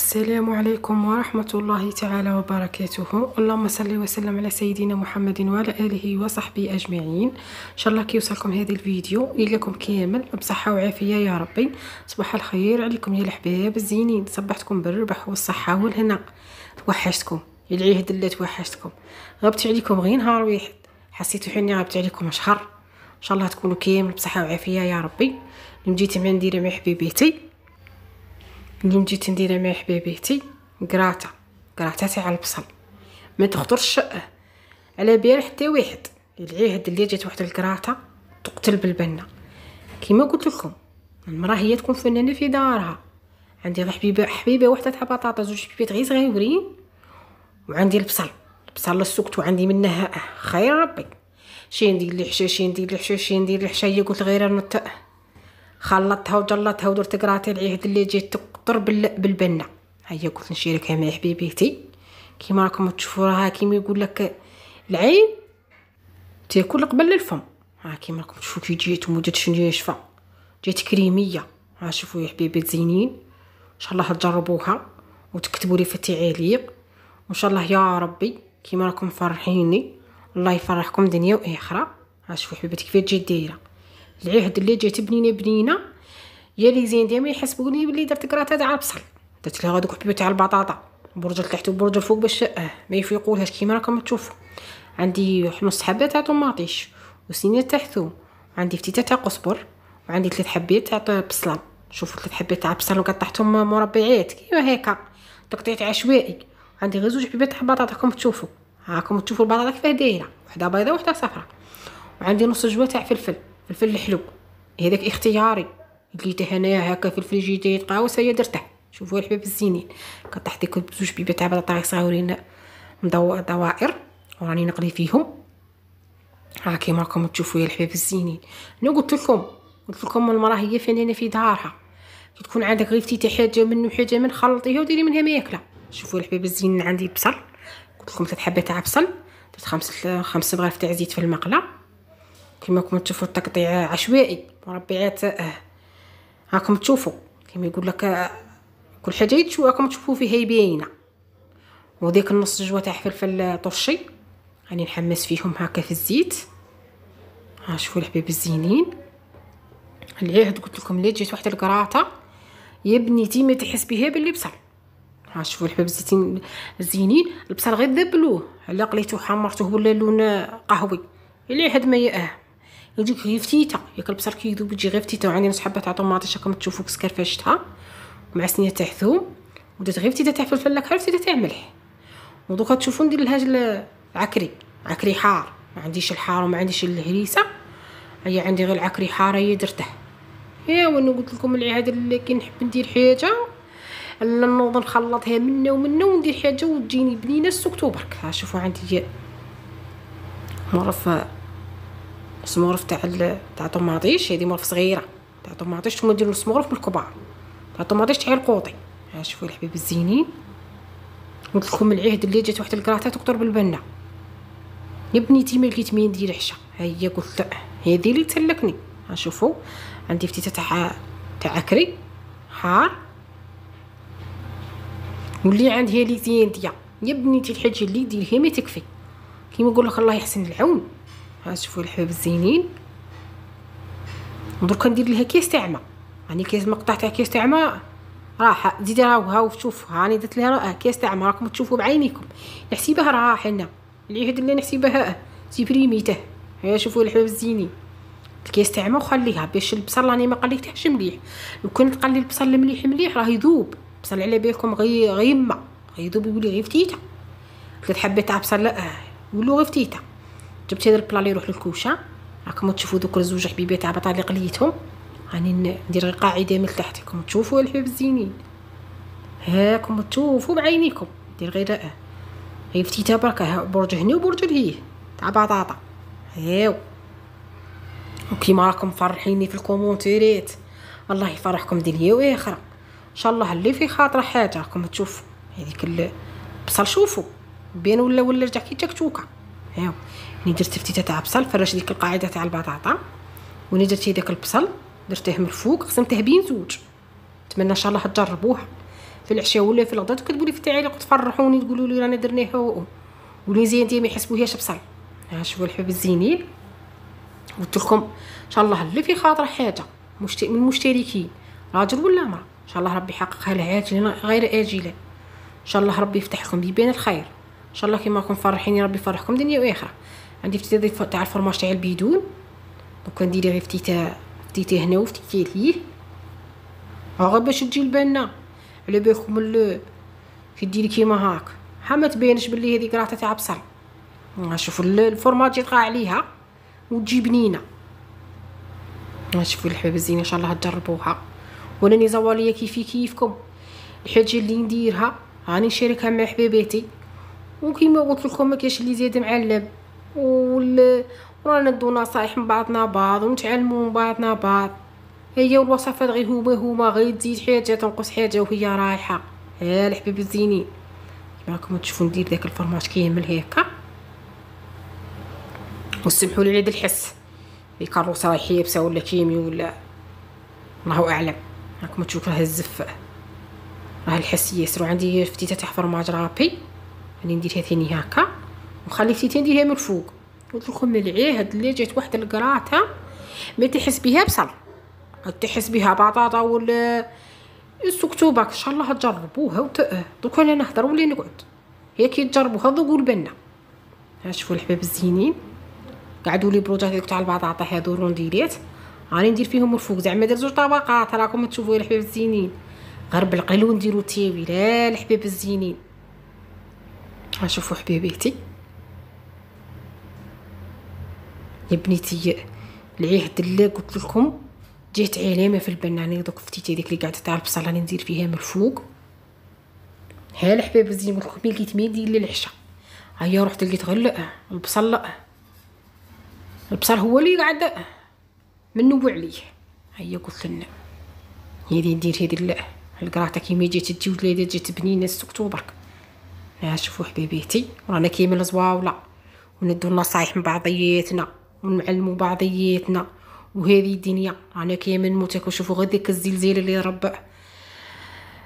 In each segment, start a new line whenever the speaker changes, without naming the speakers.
السلام عليكم ورحمة الله تعالى وبركاته اللهم صل وسلم على سيدنا محمد وعلى آله وصحبه أجمعين إن شاء الله كيوصلكم هذا الفيديو إليكم كامل بصحة وعافية يا ربي صباح الخير عليكم يا الحباب الزينين صبحتكم بالربح والصحة والهنا توحشتكم العيه دلات وحشتكم غبت عليكم غير نهار واحد حسيتو حني غبت عليكم شهر إن شاء الله تكونوا كامل بصحة وعافية يا ربي اللي مجيتي معنا ندير مع حبيبتي ملي جيت نديرها مع حبيبتي كراتا كراتا تاع البصل ما تخطرش على بال حتى واحد العهد اللي جات واحد الكراتا تقتل بالبنه كيما قلت لكم المراه هي تكون فنانه في دارها عندي حبيبه حبيبه وحده تاع بطاطا زوج حبيبات غير صغيورين وعندي البصل البصل للسكت وعندي منها خير ربي شي ندير لي حشاشين ندير لي حشاشين ندير لي حشا هي قلت غير نتا خلطتها وجلطتها ودرت قراتي يعني العهد اللي جيت تقطر بالبنه هيا قلت نشيرك يا حبيبتي كيما راكم تشوفوا راها كيما يقول لك العين تاكل قبل الفم ها كيما راكم تشوفوا كي جيت وجات شنو ناشفه جات كريميه ها شوفوا يا حبيبات زينين ان شاء الله تجربوها وتكتبوا لي في التعاليق وان شاء الله يا ربي كيما راكم فرحيني الله يفرحكم دنيا واخره ها شوفوا حبيبتي كيفاش جات دايره العهد اللي جات بنينه بنينه يا لي زين ديما يحسبوني بلي درت كراته تاع البصل درت لها هذوك حبيبه تاع البطاطا برج التحت وبرج الفوق باش اه ما يفيقولهاش كيما راكم تشوفوا عندي نص حبه تاع طماطيش وسنين تاع ثوم عندي فتيته تاع قزبر وعندي ثلاث حبات تاع بصله شوفوا ثلاث حبات تاع بصل وقطعتهم مربعات كيما هكا تقطيع عشوائي عندي غير زوج حبيبات تاع بطاطا راكم تشوفوا هاكم تشوفوا البطاطا كيفاه دايره وحده بيضاء وحده صفراء وعندي نص جوه تاع فلفل الفلفل الحلو هذاك اختياري دليته هنايا هكا فلفل الفريجيدير يتقاوس هيا درته شوفوا الحباب الزينين كطحت ديك بزوج بيبي تاع بطاطا صغيرين دوائر وراني نقلي فيهم ها كيما راكم تشوفوا يا الحباب الزينين انا قلت لكم قلت لكم المراه هي فنانه في دارها كي تكون عندك غير فتيتي حاجه منه وحاجه من خلطيها وديري منها ماكله شوفوا الحباب الزينين عندي بصل قلت لكم ثلاث حبات تاع بصل درت خمس خمس صبغات تاع زيت في المقله كما راكم تشوفوا التقطيع عشوائي مربعات راكم تشوفوا كما يقول لك كل حاجه يتشوا راكم تشوفوا فيها باينه وديك النص جوا تاع فلفل طرشي راني نحمس فيهم هكا في الزيت ها شوفوا الحبيب الزينين العهد قلت لكم لي جيت واحد الكراطه يا بنيتي ما تحس بها باللي بصل ها شوفوا الحبيب الزيتين الزينين البصل غير ذبلوه على قليتو حمرته ولا لون قهوي العهد ما يأه يجيك غير فتيته ياك البصل كيذوب يجي غير فتيته وعندي نص حبه تاع طوماطيش راكم تشوفوا كسكر فاش شتها مع سنيه تاع ثوم ودات غير فتيته تاع فلفل الاكحل وفتيته تاع ملح ودوكا تشوفوا ندير لها العكري عكري حار ما عنديش الحار وما عنديش الهريسه هي عندي غير العكري حار هي درته ايوا انا قلت لكم العاده اللي نحب ندير حاجه الا نوض نخلطها منا ومنا وندير حاجه وتجيني بنينه السكتو برك ها شوفوا عندي مرفه السمورف تاع تاع الطوماطيش هذه مورف صغيره تاع الطوماطيش ثم ديروا السمورف الكبار تاع الطوماطيش تاع القوطي ها شوفوا الحبيب الزينين قلت لكم العهد اللي جات واحد الكراطات وقطر بالبنه يا بنيتي ما لقيت مين ندير حشا ها هي قلت هذه اللي تسلكني ها شوفوا عندي فتيته تاع تاع عكري حار واللي عندها لي ديا يا بنيتي الحاجه اللي ديرها ما تكفي كيما يقول لك الله يحسن العون ها شوفوا الحباب الزينين دركا ندير لها كيس تاع ماء راني كيس مقطع تاع كيس تاع ماء راح زيدي راهو هاو شوف هاني درت لها كيس تاع ماء راكم تشوفوا بعينيكم نحسبها راه حنا العهد اللي نحسبها تيبريميته ها شوفوا الحباب الزينين الكيس تاع ماء وخليها باش البصل راني ما قليتهش مليح لو كنت قلي البصل مليح مليح راه يذوب بصل على بالكم غي غير غيذوب يولي غير فتيته ثلاث حبات تاع بصل آه، يولو غير فتيته جبت هذا البلا لي يروح للكوشه راكم تشوفوا دوك الزوج حبيبات على لي قليتهم راني ندير غير قاعده من تحت راكم تشوفوا الحباب الزينين هاكم تشوفوا بعينيكم دير غير راه غير فتيتها ها برج هنا وبرج لهيه تاع بطاطا هاو وكيما راكم مفرحيني في الكومونتيرات الله يفرحكم دنيا واخره ان شاء الله اللي في خاطر حاجه راكم تشوفوا هذيك البصل شوفوا بين ولا ولا رجع كي تكتوكه هاو ني درت تفتيته تاع بصل فرشت ديك القاعده تاع البطاطا وني درت داك البصل درتيه من الفوق قسمته بين زوج نتمنى ان شاء الله تجربوه في العشاء ولا في الغدا لي في التعليق تفرحوني تقولوا لي رانا درناه هو ولي زين ديما يحسبوهاش بصل ها شوفوا الحب الزينين قلت لكم ان شاء الله اللي في خاطر حاجه مشت... من المشتركين راجل ولا امراه ان شاء الله ربي يحققها لها عاجلا غير اجلا ان شاء الله ربي يفتح لكم بيبان الخير ان شاء الله كيما راكم فرحين ربي يفرحكم دنيا واخره عندي فتيتة تاع الفرماج تاع البيدون دوكا نديري غير فتيتة فتيتة هنا وفتيتة ليه غير باش تجي البنه على بالكم كي ديري كيما هاك ها ما تبانش بلي هذيك راه تاع بصل شوفوا الفرماج يطلع عليها وتجي بنينه شوفوا الحبايب الزينه ان شاء الله تجربوها وانا ني زواليه كيفي كيفكم الحاجه اللي نديرها راني نشاركها مع حبيباتي وكيما قلت لكم ما كاينش اللي زيد مع اللب وال ورانا ندو نصايح من بعضنا بعض ونتعلمو من بعضنا بعض هي الوصفات غير هما هما غير تزيد حاجه تنقص حاجه وهي رايحه ها الحبيب الزينين راكم تشوفوا ندير داك الفرماج كامل هكا وسمحوا لي عيد الحس الكاروسه إيه، رايحه يابسه ولا كيمي ولا الله اعلم راكم تشوفوا راه الزفه راه الحس ياسر وعندي فتيته تاع فرماج رابي غادي ندير ثاني هكا وخلي فتيتين ديالها من الفوق ودخل العيه هاد اللي جات واحد الكراته ما تحس بها بصل تحس بها بطاطا ولا السكتوبك ان شاء الله تجربوها وت... دوك انا نهضر ولا نقعد هي كي تجربوها ذوقوا البنه ها شوفوا الحباب الزينين قعدوا لي بروجات تاع البطاطا هادو رونديليت راني ندير فيهم الفوق زعما درت زوج طبقات راكم تشوفوا الحباب الزينين غير بالقلو نديرو تيوي لا الحباب الزينين ها شوفوا حبيباتي يا بنيتي العهد دلا قلت لكم جيت علامه في البنانه دوك فتيتي ديك اللي قاعده تاع البصله راني ندير فيها من الفوق ها الحباب زين نقول لكم لقيت مين ديال العشاء هيا رحت لقيت غير البصل البصل هو اللي قاعد منو عليه هيا قلت لنا هادي ندير هذه لا القراطه كيما جات تجي وليدها جات بنينه السكت برك ها شوفوا حبيباتي رانا كيما الزواوله وندوا النصايح من بعضياتنا ونعلموا بعضياتنا وهذه الدنيا رانا كيمنمو كنشوفوا غير ديك الزلزال اللي ربع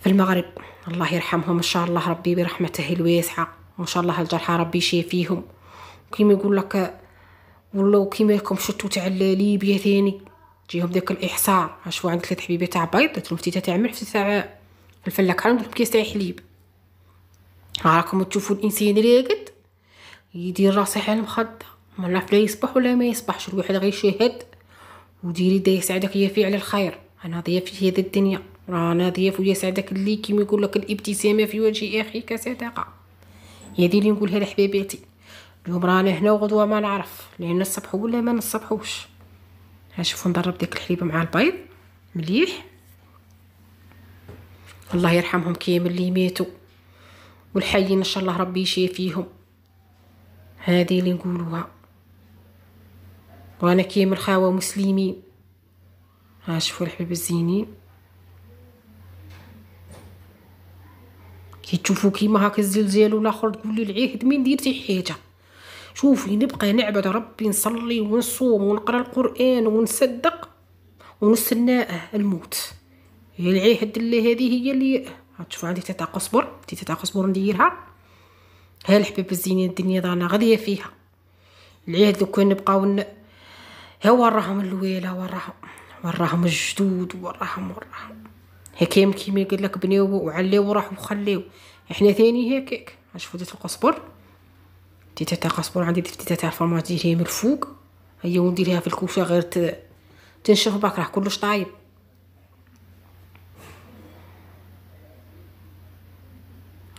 في المغرب الله يرحمهم ان شاء الله ربي برحمته الواسعه وان شاء الله الجرحى ربي يشافيهم كيما يقول لك والله كيما لكم شتو تاع ليبيا ثاني جيهم داك الاحصاء عشوا عند ثلاث حبيبات تاع بيض قلت لهم فتيته تعمل في ساعه الفلاك عندهم قلت كيس تاع حليب راكم تشوفوا الانسان راقد يدير راسه على المخده ما نعرف لا يصبح ولا ما يصبحش الواحد يشهد وديري دا يساعدك يا على الخير انا ضياف في هذه الدنيا رانا ضياف سعدك اللي كيما يقول لك الابتسامه في وجه اخيك صدقه دي اللي نقولها لحبيباتي اليوم رانا هنا وغدوه ما نعرف لان نصبح ولا ما نصبحوش ها شوفوا نضرب ديك الحليب مع البيض مليح الله يرحمهم كامل اللي ماتوا والحيين ان شاء الله ربي يشافيهم هذه اللي نقولوها وانا كامل خاوة مسلمين ها شوفوا الحباب الزينين كي تشوفوا كيما هاك الزلزال والاخر تقول لي العهد من ندير تي حاجه شوفي نبقى نعبد ربي نصلي ونصوم ونقرا القران ونصدق ونستنى الموت هي العهد اللي هذه هي اللي تشوفوا عندي تتاقى قصبر تي تتاقى قصبر نديرها ها الحباب الزينين الدنيا دانا غاديه فيها العهد لو كان نبقاو هو وراهم اللويلة وراهم وراهم الجدود وراهم وراهم هيك كيما قال لك بنيو وعليو وراحو وخليو احنا ثاني هيك اش فديت القصبر تيتا تاع قصبر عندي تيتا تاع الفرماج ديريه من الفوق هي ونديرها في الكوشه غير ت... تنشف باك راه كلش طايب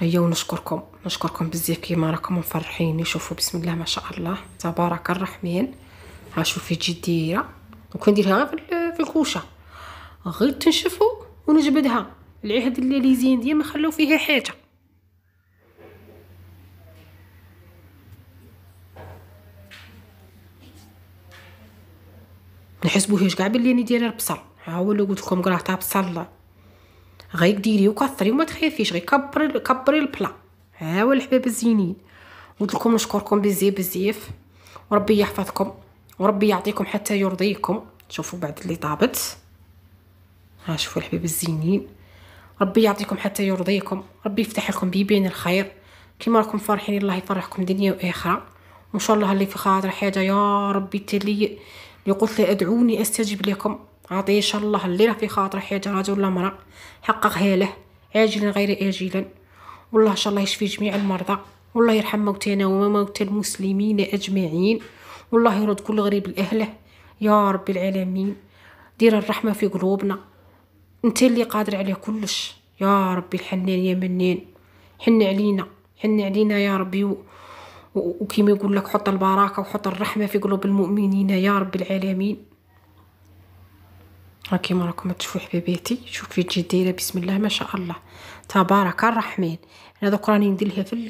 هيا ونشكركم نشكركم بزاف كيما راكم مفرحين شوفوا بسم الله ما شاء الله تبارك الرحمن ها شوفي تجي دايره وكنديرها غير في الكوشه غير تنشفو ونجبدها العهد اللي ليزين ديما خلاو فيها حاجه نحسبوهش كاع بلي راني دايره البصل ها هو اللي قلت لكم قراه تاع بصل غير ديري وكثري وما تخافيش غير كبري كبري البلا ها هو الحباب الزينين قلت لكم نشكركم بزاف بزاف وربي يحفظكم وربي يعطيكم حتى يرضيكم شوفوا بعد اللي طابت ها شوفوا الحبيب الزينين ربي يعطيكم حتى يرضيكم ربي يفتح لكم بيبين الخير كيما راكم فرحين الله يفرحكم دنيا واخره وان شاء الله اللي في خاطر حاجه يا ربي تلي اللي قلت لي ادعوني استجب لكم عطيه ان شاء الله اللي راه في خاطر حاجه رجل ولا امراه حققها له عاجلا غير اجلا والله ان شاء الله يشفي جميع المرضى والله يرحم موتانا وموتى المسلمين اجمعين والله يرد كل غريب لأهله يا رب العالمين دير الرحمة في قلوبنا انت اللي قادر عليه كلش يا ربي الحنان يا منان حن علينا حن علينا يا ربي و... و... وكيما يقول لك حط البركه وحط الرحمه في قلوب المؤمنين يا رب العالمين راه كيما راكم تشوفوا حبيباتي شوف في تجي دايره بسم الله ما شاء الله تبارك الرحمن انا دوك راني نديرها في ال...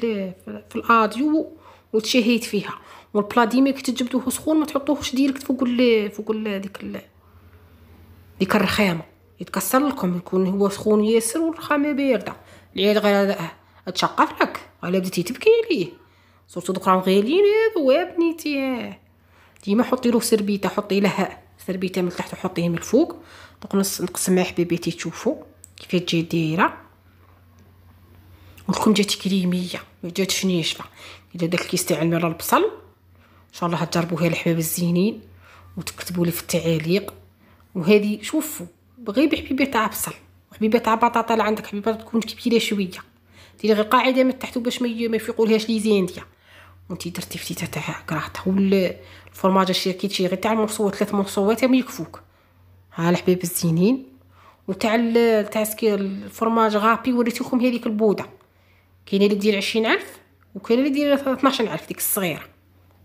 في الاديو وتشهيت فيها والبلا ديما كي تجبدوه سخون ما تحطوهش ديريكت فوق ال فوق ال ديك ال ديك الرخامه يتكسر لكم يكون هو سخون ياسر والرخامه بارده العيال غير تشقف لك غير بديتي تبكي عليه صورتو دوك راهم غاليين هادو يا بنيتي ديما حطي له سربيته حطي لها سربيته من تحت وحطيه من الفوق دوك نقسم نقسمها حبيبتي تشوفوا كيف تجي دايره ولكم جات كريميه ما جاتش ناشفه اذا داك تاع البصل ان شاء الله هتجربوها الحباب الزينين وتكتبوا لي في التعاليق وهذه شوفوا بغي بحبيبه تاع بصل وحبيبه تاع بطاطا اللي عندك حبيبه تكون كبيره شويه ديري غير قاعده من تحت باش ما يفيقولهاش لي زانديه وانتي درتي فتيته تاع كراهتها والفرماج الشركي شي غير تاع المنصوات ثلاث مرصوات ما يكفوك ها الحباب الزينين وتاع تاع الفرماج غابي وريتكم هذيك البوده كاينه اللي ديال 20000 وكاينه اللي ديال 12000 ديك الصغيره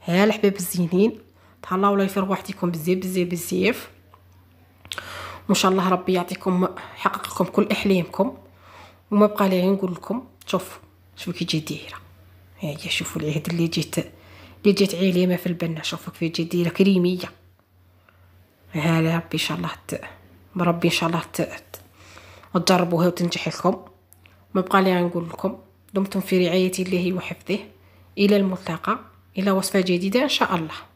ها الحباب الزينين تهلاو الله يفرغ وحديكم بزاف بزاف بزاف وان شاء الله ربي يعطيكم يحقق لكم كل احلامكم وما بقى لي نقول لكم شوف شوفوا كي جات دايره ها هي شوفوا العهد اللي جيت اللي جات عالمه في البنا شوفوا كيف جات دايره كريميه ها ربي ان شاء الله ت... ربي ان شاء الله ت... تجربوها وتنجح لكم ما بقى لي نقول لكم دمتم في رعايه الله وحفظه الى الملتقى إلى وصفة جديدة إن شاء الله